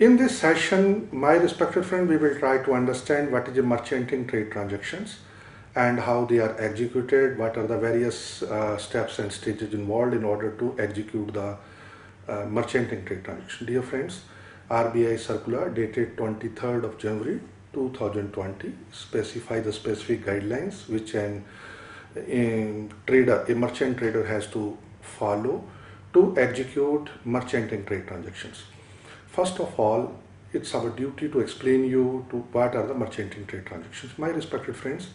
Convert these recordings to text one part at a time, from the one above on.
In this session, my respected friend, we will try to understand what is a merchanting trade transactions and how they are executed, what are the various uh, steps and stages involved in order to execute the uh, merchanting trade transaction. Dear friends, RBI circular dated 23rd of January 2020 specify the specific guidelines which an a trader, a merchant trader has to follow to execute merchanting trade transactions. First of all, it's our duty to explain you to what are the merchanting trade transactions. My respected friends,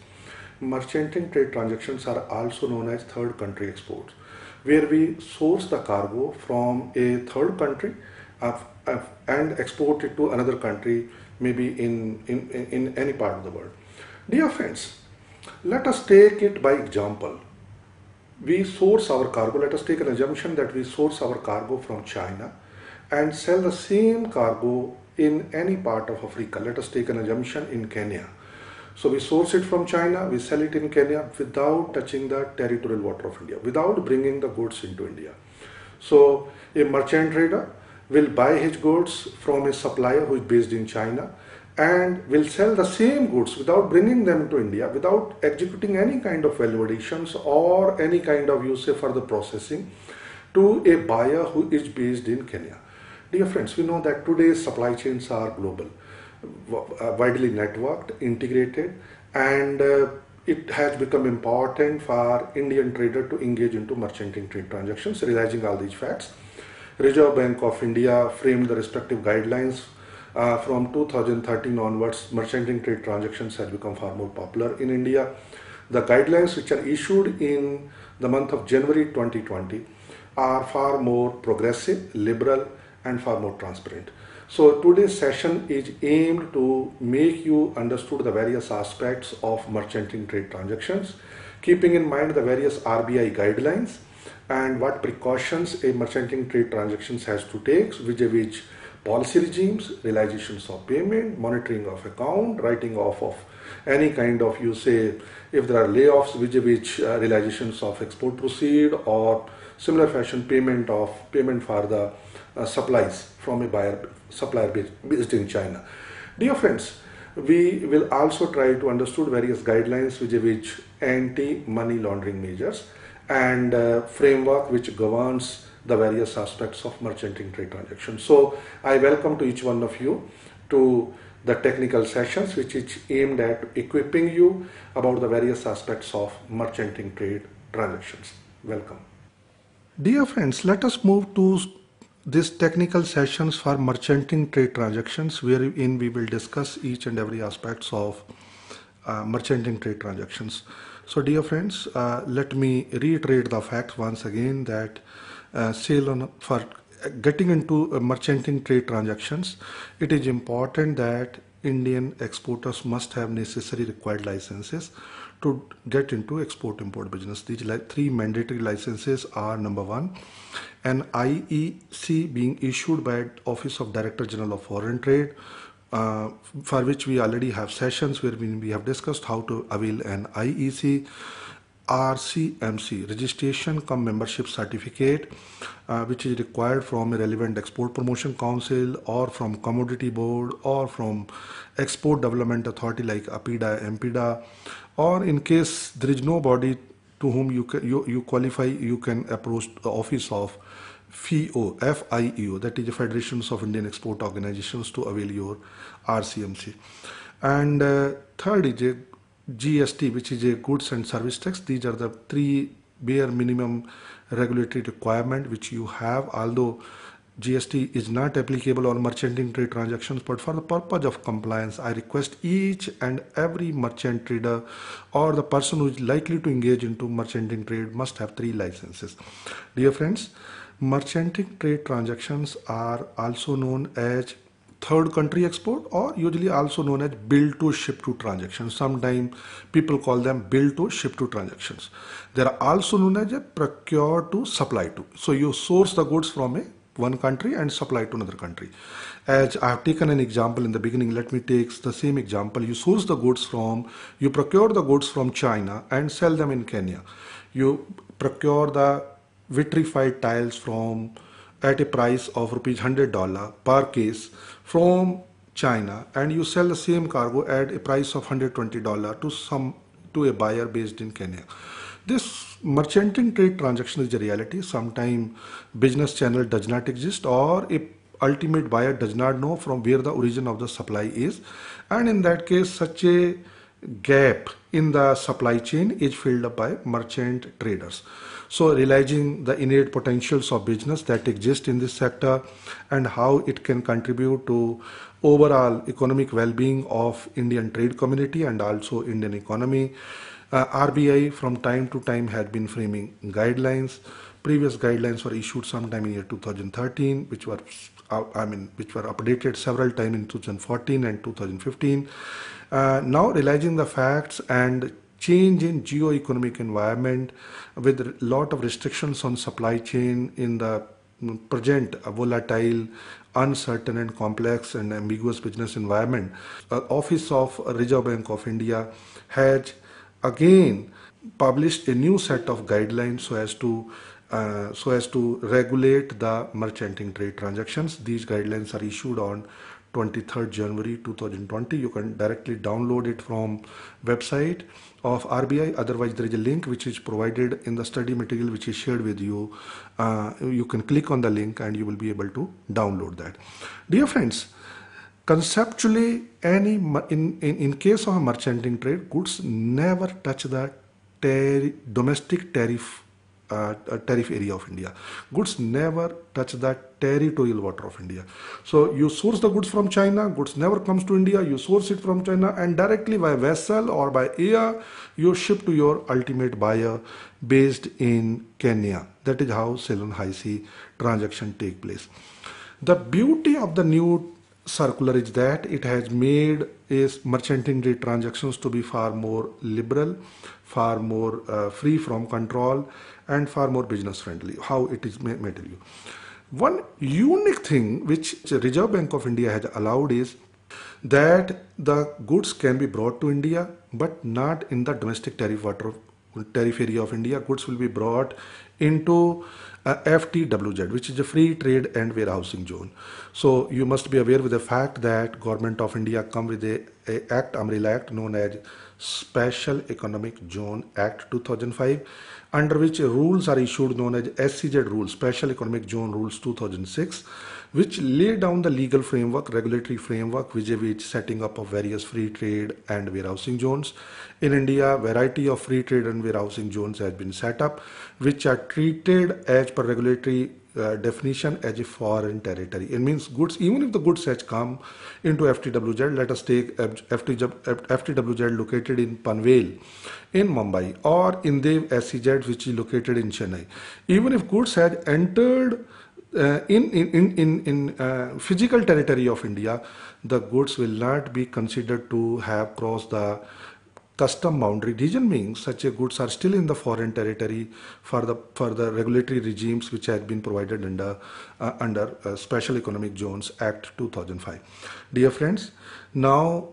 merchanting trade transactions are also known as third country exports, where we source the cargo from a third country uh, uh, and export it to another country, maybe in, in, in any part of the world. Dear friends, let us take it by example. We source our cargo, let us take an assumption that we source our cargo from China and sell the same cargo in any part of Africa. Let us take an assumption in Kenya. So we source it from China, we sell it in Kenya without touching the territorial water of India, without bringing the goods into India. So a merchant trader will buy his goods from a supplier who is based in China and will sell the same goods without bringing them to India, without executing any kind of value additions or any kind of use for the processing to a buyer who is based in Kenya. Dear friends, we know that today's supply chains are global, uh, widely networked, integrated, and uh, it has become important for Indian trader to engage into merchanting trade transactions, realizing all these facts. Reserve Bank of India framed the respective guidelines uh, from 2013 onwards, merchanting trade transactions has become far more popular in India. The guidelines which are issued in the month of January 2020 are far more progressive, liberal, and far more transparent. So today's session is aimed to make you understood the various aspects of in trade transactions, keeping in mind the various RBI guidelines and what precautions a in trade transactions has to take vis-a-vis policy regimes, realizations of payment, monitoring of account, writing off of any kind of you say if there are layoffs vis-a-vis uh, realizations of export proceed or similar fashion payment of payment for the uh, supplies from a buyer supplier based in China. Dear friends, we will also try to understand various guidelines which, which anti-money laundering measures and uh, framework which governs the various aspects of merchanting trade transactions. So I welcome to each one of you to the technical sessions which is aimed at equipping you about the various aspects of merchanting trade transactions. Welcome. Dear friends, let us move to these technical sessions for merchanting trade transactions wherein we will discuss each and every aspects of uh, merchanting trade transactions. So dear friends, uh, let me reiterate the fact once again that uh, sale on, for getting into uh, merchanting trade transactions, it is important that Indian exporters must have necessary required licenses to get into export import business. These three mandatory licenses are number one, an IEC being issued by Office of Director General of Foreign Trade, uh, for which we already have sessions where we have discussed how to avail an IEC. RCMC registration come membership certificate uh, which is required from a relevant export promotion council or from commodity board or from export development authority like APIDA, MPIDA, or in case there is no body to whom you, can, you, you qualify you can approach the office of FIO, FIEO that is the Federations of Indian Export Organizations to avail your RCMC and uh, third is GST, which is a goods and service tax. These are the three bare minimum regulatory requirement which you have. Although GST is not applicable on merchanting trade transactions, but for the purpose of compliance, I request each and every merchant trader or the person who is likely to engage into merchanting trade must have three licenses. Dear friends, merchanting trade transactions are also known as third country export or usually also known as build to ship to transactions sometimes people call them build to ship to transactions they are also known as a procure to supply to so you source the goods from a one country and supply to another country as i have taken an example in the beginning let me take the same example you source the goods from you procure the goods from china and sell them in kenya you procure the vitrified tiles from at a price of rupees 100 dollar per case from China and you sell the same cargo at a price of $120 to some to a buyer based in Kenya. This merchanting trade transaction is a reality. Sometimes business channel does not exist or a ultimate buyer does not know from where the origin of the supply is and in that case such a gap in the supply chain is filled up by merchant traders. So realizing the innate potentials of business that exist in this sector and how it can contribute to overall economic well-being of Indian trade community and also Indian economy. Uh, RBI from time to time had been framing guidelines. Previous guidelines were issued sometime in year 2013, which were uh, I mean, which were updated several times in 2014 and 2015. Uh, now, realizing the facts and change in geo-economic environment with a lot of restrictions on supply chain in the present volatile uncertain and complex and ambiguous business environment uh, office of reserve bank of india has again published a new set of guidelines so as to uh, so as to regulate the merchanting trade transactions these guidelines are issued on 23rd january 2020 you can directly download it from website of RBI. Otherwise, there is a link which is provided in the study material which is shared with you. Uh, you can click on the link and you will be able to download that. Dear friends, conceptually, any in, in, in case of a merchanting trade, goods never touch the ter domestic tariff uh, tariff area of India. Goods never touch that territorial water of India. So you source the goods from China, goods never comes to India, you source it from China and directly by vessel or by air, you ship to your ultimate buyer based in Kenya. That is how Ceylon High Sea transaction take place. The beauty of the new circular is that it has made is merchanting rate transactions to be far more liberal far more uh, free from control and far more business friendly how it is may, tell you one unique thing which reserve bank of india has allowed is that the goods can be brought to india but not in the domestic tariff water tariff area of india goods will be brought into uh, FTWZ, which is a free trade and warehousing zone. So you must be aware with the fact that Government of India come with a, a Act, Umbrella Act, known as Special Economic Zone Act 2005 under which rules are issued known as SEZ rules Special Economic Zone Rules 2006 which lay down the legal framework, regulatory framework vis-a-vis setting up of various free trade and warehousing zones. In India, variety of free trade and warehousing zones has been set up, which are treated as per regulatory uh, definition as a foreign territory. It means goods, even if the goods has come into FTWZ, let us take FTWZ located in Panvel in Mumbai or Indev SEZ which is located in Chennai. Even if goods has entered uh, in in in in uh, physical territory of India, the goods will not be considered to have crossed the custom boundary region means such a goods are still in the foreign territory for the for the regulatory regimes which have been provided under uh, under uh, special economic zones act 2005 dear friends now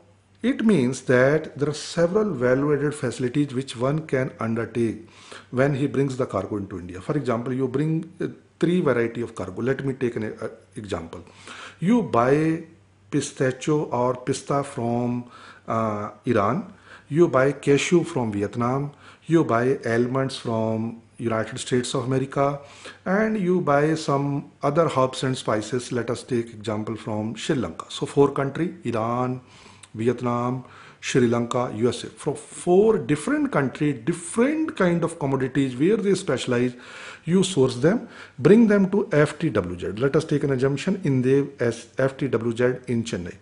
it means that there are several value-added facilities which one can undertake when he brings the cargo into India. For example, you bring uh, three variety of cargo. Let me take an uh, example. You buy pistachio or pista from uh, Iran you buy cashew from Vietnam, you buy almonds from United States of America and you buy some other herbs and spices let us take example from Sri Lanka so four country Iran Vietnam Sri Lanka USA from four different country different kind of commodities where they specialize you source them, bring them to FTWZ. Let us take an assumption Dev as FTWZ in Chennai.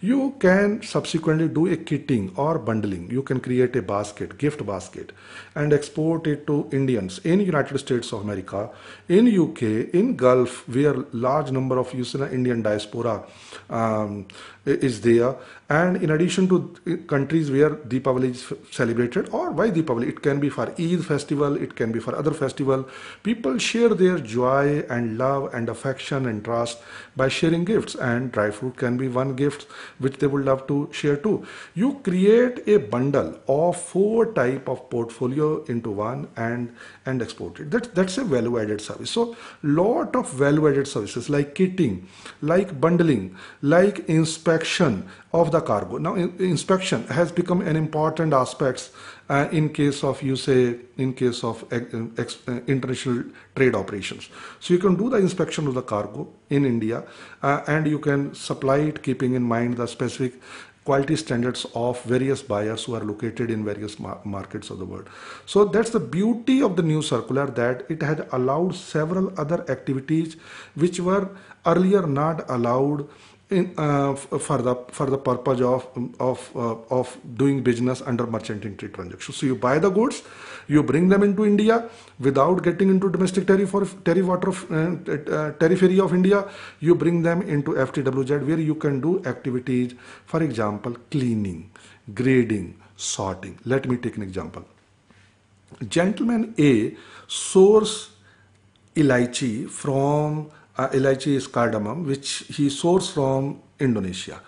You can subsequently do a kitting or bundling. You can create a basket, gift basket, and export it to Indians in United States of America, in UK, in Gulf, where large number of Indian diaspora um, is there and in addition to uh, countries where Deepavali is celebrated or why Deepavali it can be for Eid festival it can be for other festival People share their joy and love and affection and trust by sharing gifts, and dry fruit can be one gift which they would love to share too. You create a bundle of four type of portfolio into one and and export it. That that's a value added service. So lot of value added services like kitting, like bundling, like inspection of the cargo. Now in, inspection has become an important aspect uh, in case of you say in case of uh, ex, uh, international trade operations so you can do the inspection of the cargo in india uh, and you can supply it keeping in mind the specific quality standards of various buyers who are located in various mar markets of the world so that's the beauty of the new circular that it has allowed several other activities which were earlier not allowed in, uh, for the for the purpose of of uh, of doing business under merchant entry transaction. So you buy the goods, you bring them into India without getting into domestic tariff or tariff water of, uh, uh of India. You bring them into FTWZ where you can do activities, for example, cleaning, grading, sorting. Let me take an example. Gentleman A source elaichi from uh, elaichi is cardamom, which he sourced from Indonesia.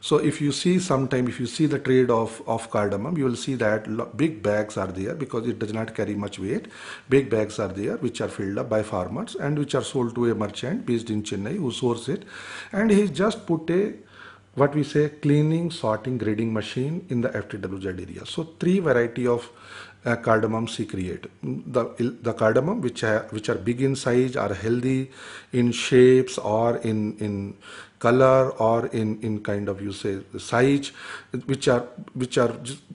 So if you see sometime, if you see the trade of, of cardamom, you will see that big bags are there because it does not carry much weight. Big bags are there which are filled up by farmers and which are sold to a merchant based in Chennai who source it. And he just put a what we say cleaning, sorting, grading machine in the FTWZ area. So three variety of cardamom secrete. The, the cardamom which are, uh, which are big in size are healthy in shapes or in, in color or in, in kind of you say size which are which are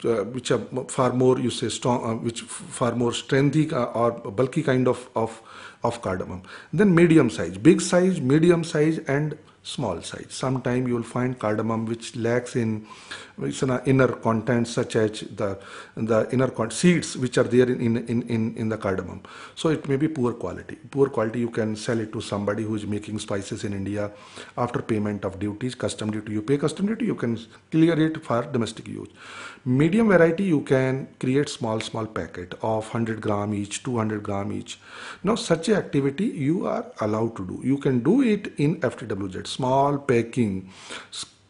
uh, which are far more you say strong uh, which far more strengthy uh, or bulky kind of of of cardamom then medium size big size medium size and small size. Sometimes you will find cardamom which lacks in its inner contents such as the, the inner con- seeds which are there in, in, in, in the cardamom. So it may be poor quality. Poor quality you can sell it to somebody who is making spices in India after payment of duties, custom duty. You pay custom duty, you can clear it for domestic use medium variety you can create small small packet of 100 gram each 200 gram each now such a activity you are allowed to do you can do it in ftwz small packing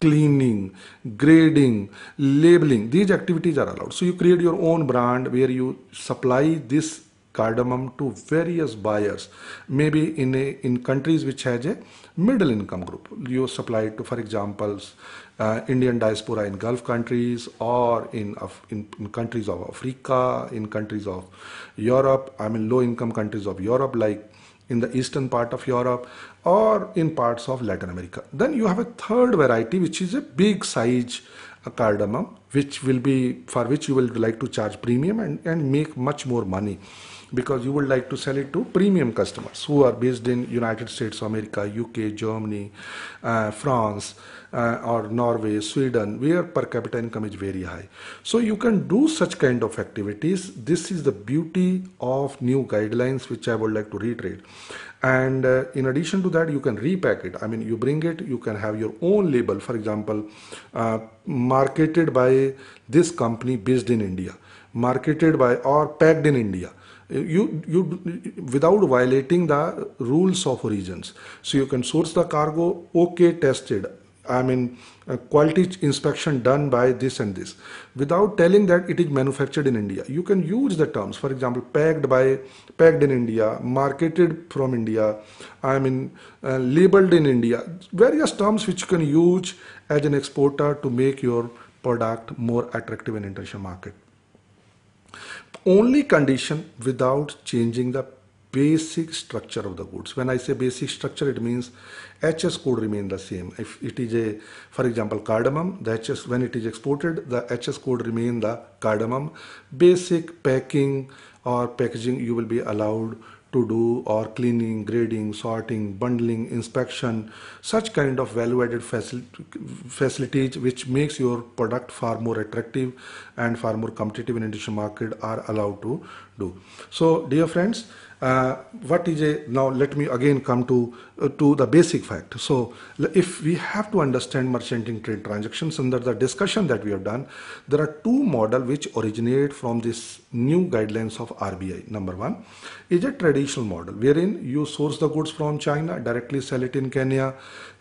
cleaning, grading, labeling, these activities are allowed. So you create your own brand where you supply this cardamom to various buyers maybe in a, in countries which has a middle income group you supply to for examples uh, indian diaspora in gulf countries or in, in, in countries of africa in countries of europe i mean low income countries of europe like in the eastern part of europe or in parts of latin america then you have a third variety which is a big size a uh, cardamom which will be for which you will like to charge premium and, and make much more money because you would like to sell it to premium customers who are based in United States, America, UK, Germany, uh, France, uh, or Norway, Sweden, where per capita income is very high. So you can do such kind of activities. This is the beauty of new guidelines, which I would like to reiterate. And uh, in addition to that, you can repack it. I mean, you bring it, you can have your own label, for example, uh, marketed by this company based in India, marketed by or packed in India you you without violating the rules of origins so you can source the cargo okay tested i mean quality inspection done by this and this without telling that it is manufactured in india you can use the terms for example packed by packed in india marketed from india i mean uh, labeled in india various terms which you can use as an exporter to make your product more attractive in international market only condition without changing the basic structure of the goods. When I say basic structure, it means HS code remain the same. If it is a, for example, cardamom, the HS when it is exported, the HS code remain the cardamom. Basic packing or packaging you will be allowed to do or cleaning, grading, sorting, bundling, inspection, such kind of value-added facil facilities which makes your product far more attractive and far more competitive in Indian market are allowed to do. So, dear friends, uh, what is a now? Let me again come to uh, to the basic fact. So, if we have to understand merchanting trade transactions under the discussion that we have done, there are two model which originate from this new guidelines of RBI. Number one is a traditional model wherein you source the goods from China, directly sell it in Kenya,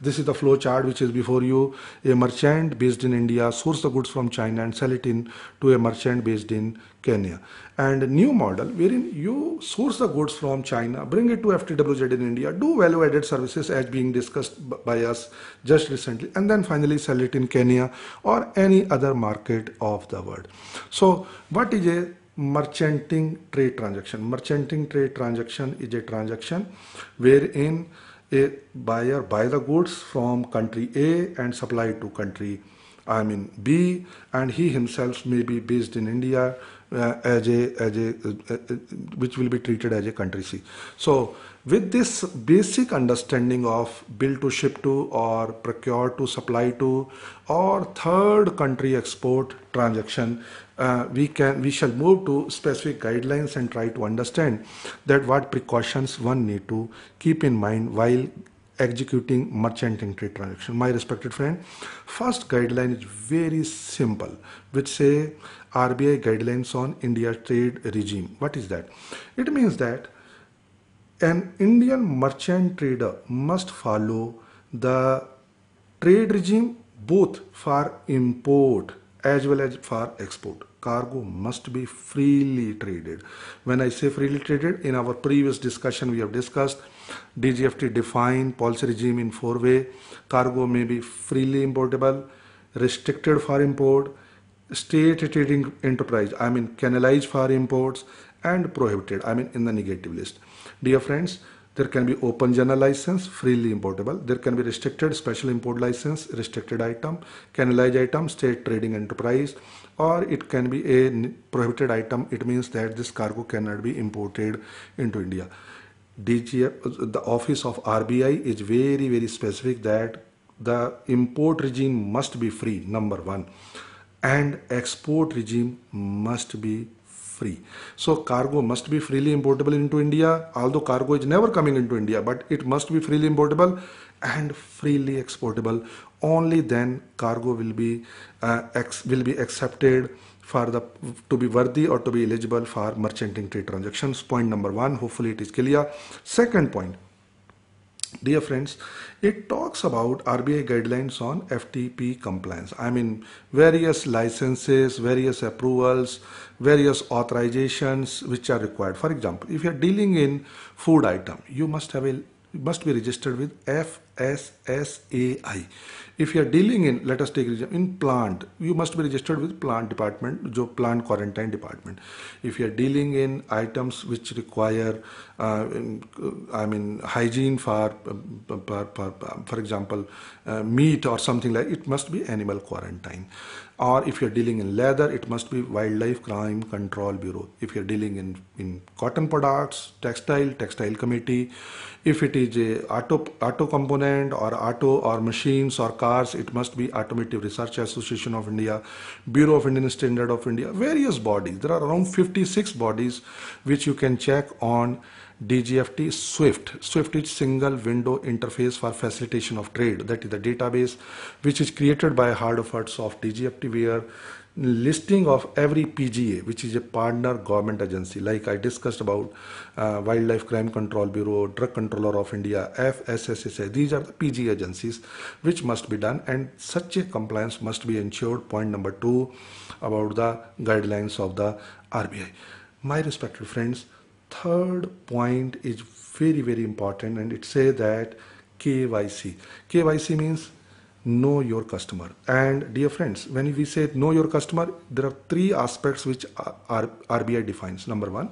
this is the flow chart which is before you. A merchant based in India source the goods from China and sell it in to a merchant based in Kenya. And new model wherein you source the goods from China, bring it to FTWZ in India, do value added services as being discussed by us just recently, and then finally sell it in Kenya or any other market of the world. So, what is a merchanting trade transaction? Merchanting trade transaction is a transaction wherein a buyer buy the goods from country A and supply to country I mean B, and he himself may be based in India uh, as a, as a uh, uh, uh, which will be treated as a country C. So with this basic understanding of build to ship to or procure to supply to or third country export transaction, uh, we can we shall move to specific guidelines and try to understand that what precautions one need to keep in mind while executing merchant entry transaction. My respected friend, first guideline is very simple, which say RBI guidelines on India trade regime. What is that? It means that an Indian merchant trader must follow the trade regime both for import as well as for export cargo must be freely traded when i say freely traded in our previous discussion we have discussed DGFT define policy regime in four way. Cargo may be freely importable, restricted for import, state trading enterprise, I mean canalized for imports and prohibited, I mean in the negative list. Dear friends, there can be open general license, freely importable. There can be restricted special import license, restricted item, canalized item, state trading enterprise, or it can be a prohibited item. It means that this cargo cannot be imported into India. DGF, the office of RBI is very, very specific that the import regime must be free, number one, and export regime must be free. So cargo must be freely importable into India, although cargo is never coming into India, but it must be freely importable and freely exportable. Only then cargo will be uh, will be accepted for the to be worthy or to be eligible for merchanting trade transactions point number 1 hopefully it is clear second point dear friends it talks about RBI guidelines on FTP compliance I mean various licenses various approvals various authorizations which are required for example if you are dealing in food item you must have a must be registered with F SSAI. If you are dealing in, let us take in plant, you must be registered with plant department, जो plant quarantine department. If you are dealing in items which require, uh, in, I mean, hygiene for, uh, for, for, um, for example, uh, meat or something like, it must be animal quarantine. Or if you are dealing in leather, it must be Wildlife Crime Control Bureau. If you are dealing in, in cotton products, textile, textile committee. If it is a auto auto component land or auto or machines or cars, it must be Automotive Research Association of India, Bureau of Indian Standard of India, various bodies. There are around 56 bodies which you can check on DGFT SWIFT. SWIFT is single window interface for facilitation of trade. That is the database which is created by Hard of Hearts of DGFT where listing of every PGA, which is a partner government agency, like I discussed about uh, Wildlife Crime Control Bureau, Drug Controller of India, FSSSA. These are the PGA agencies which must be done, and such a compliance must be ensured. Point number two about the guidelines of the RBI. My respected friends, third point is very very important, and it say that KYC. KYC means know your customer and dear friends when we say know your customer there are three aspects which rbi defines number one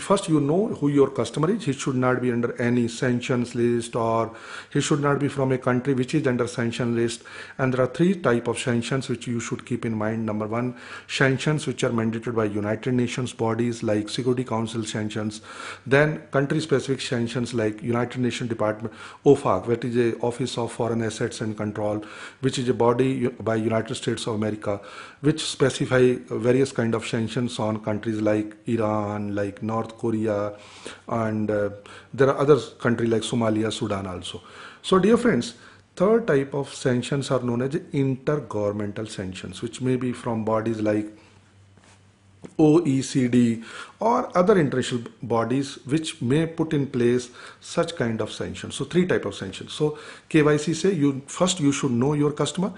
first you know who your customer is he should not be under any sanctions list or he should not be from a country which is under sanction list and there are three type of sanctions which you should keep in mind number one sanctions which are mandated by united nations bodies like security council sanctions then country specific sanctions like united nations department ofag that is a office of foreign assets and control which is a body by United States of America, which specify various kind of sanctions on countries like Iran, like North Korea, and uh, there are other countries like Somalia, Sudan also. So dear friends, third type of sanctions are known as intergovernmental sanctions, which may be from bodies like OECD or other international bodies which may put in place such kind of sanctions. So three type of sanctions. So KYC say you first you should know your customer.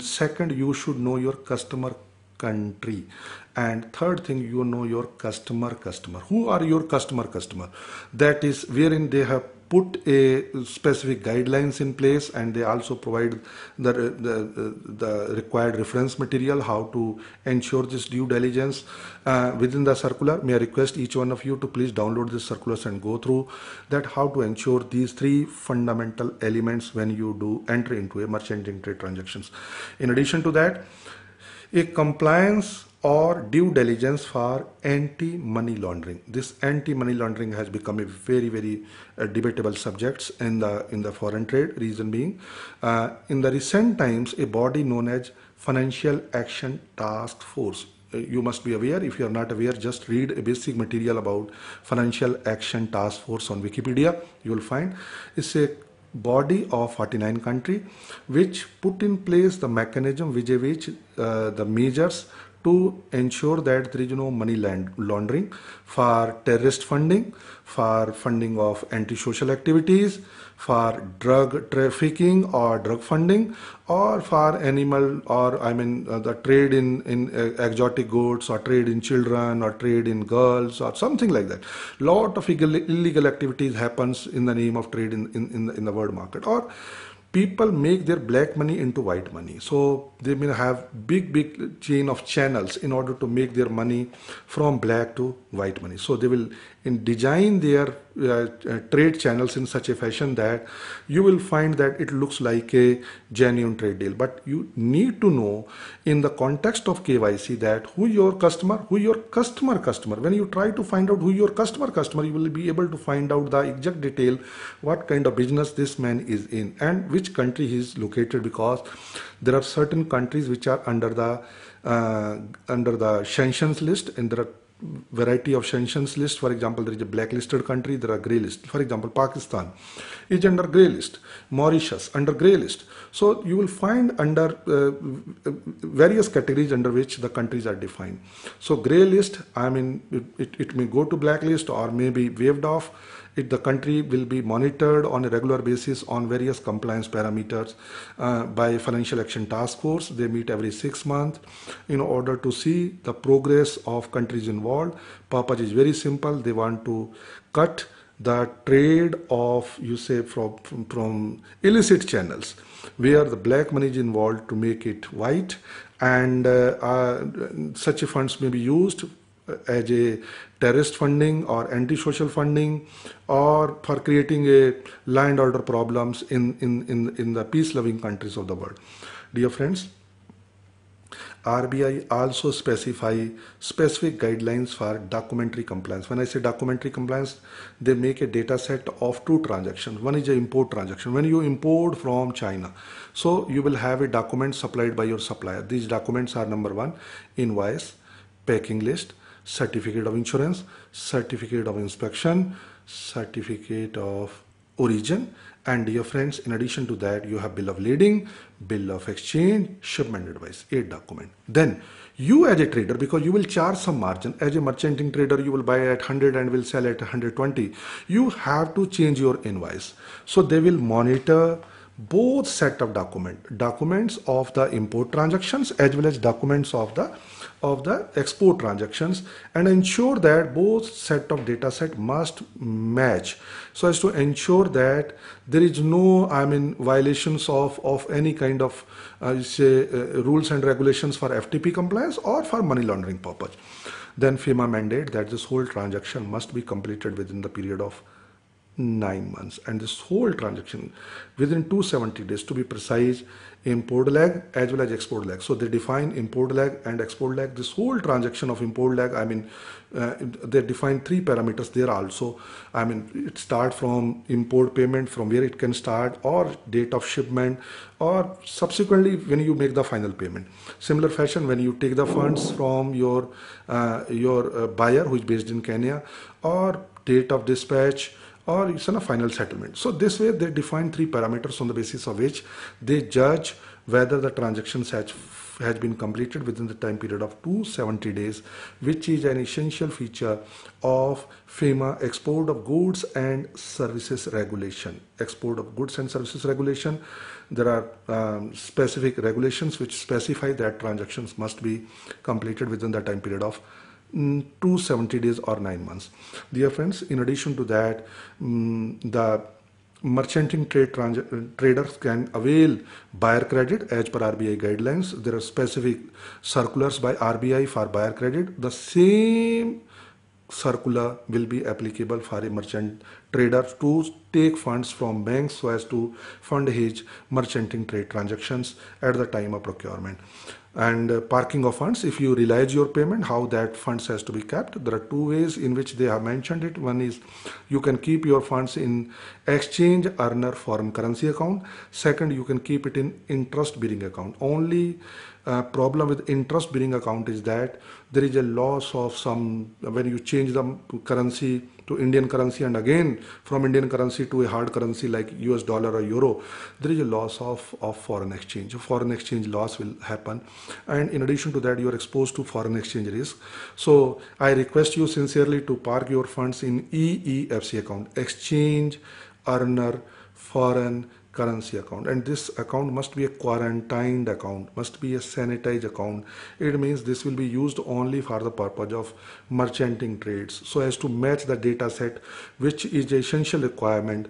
Second you should know your customer country and third thing you know your customer customer who are your customer customer that is wherein they have put a specific guidelines in place and they also provide the, the, the required reference material how to ensure this due diligence uh, within the circular may I request each one of you to please download this circulars and go through that how to ensure these three fundamental elements when you do enter into a merchant trade transactions in addition to that a compliance or due diligence for anti-money laundering. This anti-money laundering has become a very, very uh, debatable subject in the in the foreign trade. Reason being, uh, in the recent times, a body known as Financial Action Task Force. Uh, you must be aware. If you are not aware, just read a basic material about Financial Action Task Force on Wikipedia. You will find it's a body of 49 country which put in place the mechanism which, which uh, the measures to ensure that there is no money laundering for terrorist funding, for funding of anti-social activities, for drug trafficking or drug funding, or for animal or I mean uh, the trade in in uh, exotic goods or trade in children or trade in girls or something like that. Lot of illegal activities happens in the name of trade in in in the, in the world market or people make their black money into white money so they may have big big chain of channels in order to make their money from black to white money so they will design their uh, uh, trade channels in such a fashion that you will find that it looks like a genuine trade deal but you need to know in the context of KYC that who your customer who your customer customer when you try to find out who your customer customer you will be able to find out the exact detail what kind of business this man is in and which which country he is located because there are certain countries which are under the uh, under the sanctions list and there are variety of sanctions list for example there is a blacklisted country there are grey list for example pakistan is under grey list mauritius under grey list so you will find under uh, uh, various categories under which the countries are defined. So grey list, I mean, it, it, it may go to blacklist or may be waived off. If the country will be monitored on a regular basis on various compliance parameters uh, by financial action task force they meet every six months in order to see the progress of countries involved purpose is very simple they want to cut the trade of you say from, from, from illicit channels where the black money is involved to make it white and uh, uh, such funds may be used uh, as a terrorist funding or anti-social funding or for creating a land order problems in, in, in, in the peace-loving countries of the world. Dear friends, RBI also specify specific guidelines for documentary compliance. When I say documentary compliance, they make a data set of two transactions. One is an import transaction. When you import from China, so you will have a document supplied by your supplier. These documents are number one, invoice, packing list, certificate of insurance, certificate of inspection, certificate of origin and dear friends, in addition to that, you have bill of lading, bill of exchange, shipment advice, eight document. Then you as a trader, because you will charge some margin, as a merchanting trader, you will buy at 100 and will sell at 120. You have to change your invoice. So they will monitor both set of document, documents of the import transactions as well as documents of the of the export transactions and ensure that both set of data set must match so as to ensure that there is no i mean violations of of any kind of uh, say uh, rules and regulations for ftp compliance or for money laundering purpose then fema mandate that this whole transaction must be completed within the period of nine months and this whole transaction within 270 days to be precise import lag as well as export lag so they define import lag and export lag this whole transaction of import lag i mean uh, they define three parameters there also i mean it start from import payment from where it can start or date of shipment or subsequently when you make the final payment similar fashion when you take the funds from your uh, your uh, buyer who is based in kenya or date of dispatch or it's in a final settlement. So this way they define three parameters on the basis of which they judge whether the transactions has, has been completed within the time period of 270 days, which is an essential feature of FEMA Export of Goods and Services Regulation. Export of Goods and Services Regulation. There are um, specific regulations which specify that transactions must be completed within the time period of to 70 days or 9 months. Dear friends, in addition to that, um, the merchanting trade traders can avail buyer credit as per RBI guidelines. There are specific circulars by RBI for buyer credit. The same circular will be applicable for a merchant trader to take funds from banks so as to fund his merchanting trade transactions at the time of procurement and uh, parking of funds if you realize your payment how that funds has to be kept there are two ways in which they have mentioned it one is you can keep your funds in exchange earner foreign currency account second you can keep it in interest bearing account only uh, problem with interest bearing account is that there is a loss of some when you change the currency to Indian currency and again from Indian currency to a hard currency like US dollar or euro, there is a loss of, of foreign exchange. Foreign exchange loss will happen. And in addition to that, you are exposed to foreign exchange risk. So I request you sincerely to park your funds in EEFC account, Exchange Earner Foreign currency account and this account must be a quarantined account must be a sanitized account it means this will be used only for the purpose of merchanting trades so as to match the data set which is essential requirement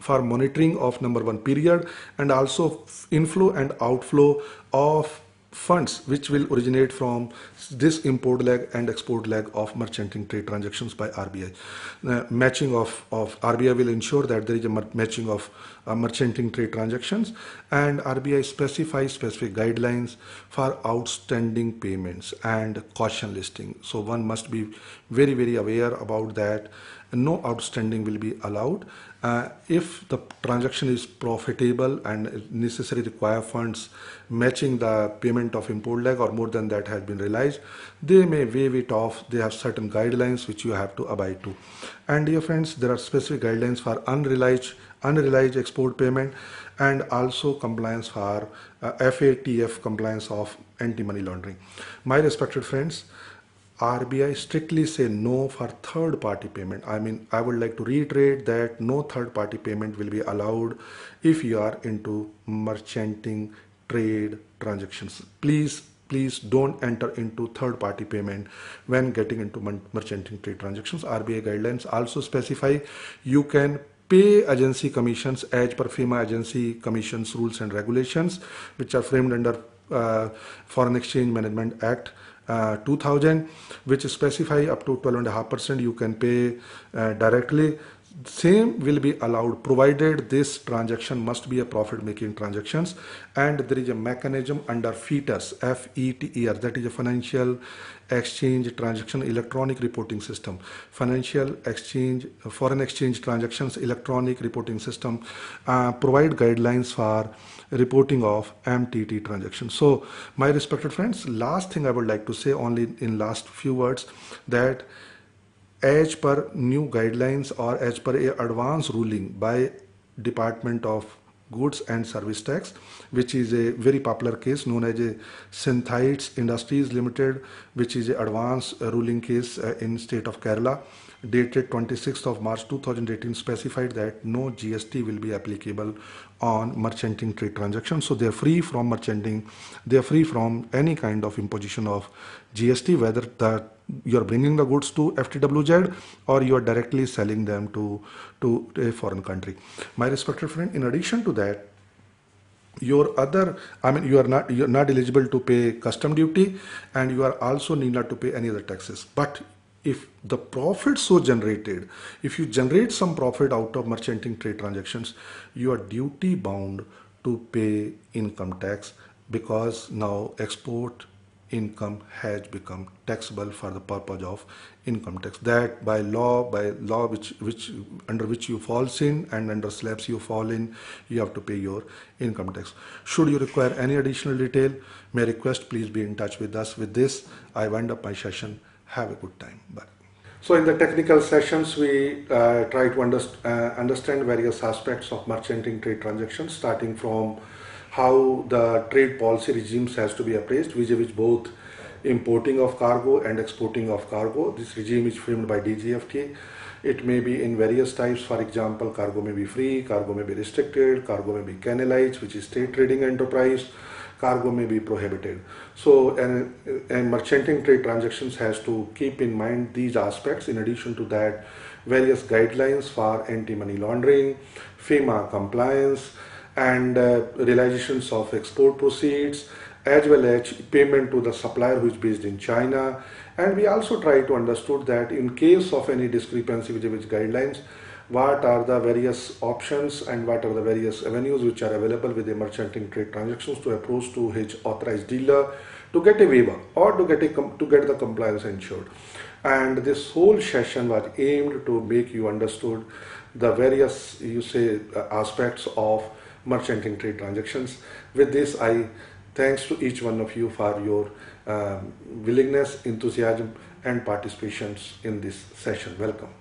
for monitoring of number one period and also inflow and outflow of funds which will originate from this import leg and export leg of merchanting trade transactions by RBI. Uh, matching of, of RBI will ensure that there is a matching of uh, merchanting trade transactions and RBI specifies specific guidelines for outstanding payments and caution listing. So one must be very, very aware about that. No outstanding will be allowed uh, if the transaction is profitable and necessary require funds matching the payment of import leg or more than that has been realized, they may waive it off. They have certain guidelines which you have to abide to. And dear friends, there are specific guidelines for unrealized unrealized export payment and also compliance for uh, FATF compliance of anti-money laundering. My respected friends, RBI strictly say no for third party payment. I mean, I would like to reiterate that no third party payment will be allowed if you are into merchanting, trade, transactions. Please, please don't enter into third party payment when getting into merchanting trade transactions. RBI guidelines also specify you can pay agency commissions as per FEMA agency commissions rules and regulations, which are framed under uh, Foreign Exchange Management Act uh, 2000 which specify up to 12.5% you can pay uh, directly same will be allowed provided this transaction must be a profit making transactions and there is a mechanism under fetus f e t e r that is a financial exchange transaction electronic reporting system financial exchange foreign exchange transactions electronic reporting system uh, provide guidelines for reporting of mtt transactions so my respected friends last thing i would like to say only in last few words that as per new guidelines or as per a advance ruling by department of goods and service tax which is a very popular case known as a synthites industries limited which is a advance uh, ruling case uh, in state of kerala dated 26th of march 2018 specified that no gst will be applicable on merchanting trade transactions so they are free from merchanting they are free from any kind of imposition of gst whether the you're bringing the goods to FTWZ or you're directly selling them to, to a foreign country. My respected friend, in addition to that, your other i mean you are not you're not eligible to pay custom duty and you are also need not to pay any other taxes but if the profit so generated if you generate some profit out of merchanting trade transactions you are duty bound to pay income tax because now export income has become taxable for the purpose of income tax that by law by law which which under which you fall in and under slabs you fall in you have to pay your income tax should you require any additional detail may request please be in touch with us with this i wind up my session have a good time bye so in the technical sessions, we uh, try to underst uh, understand various aspects of merchanting trade transactions, starting from how the trade policy regimes has to be appraised vis-a-vis both importing of cargo and exporting of cargo. This regime is framed by DGFT. It may be in various types. For example, cargo may be free, cargo may be restricted, cargo may be canalized, which is state trading enterprise. Cargo may be prohibited. So, and, and merchanting trade transactions has to keep in mind these aspects. In addition to that, various guidelines for anti-money laundering, FEMA compliance, and uh, realizations of export proceeds as well as payment to the supplier who is based in China. And we also try to understood that in case of any discrepancy with the guidelines, what are the various options and what are the various avenues which are available with the merchanting trade transactions to approach to his authorized dealer to get a waiver or to get a to get the compliance ensured and this whole session was aimed to make you understood the various you say uh, aspects of merchant in trade transactions. With this, I thanks to each one of you for your um, willingness, enthusiasm and participations in this session. Welcome.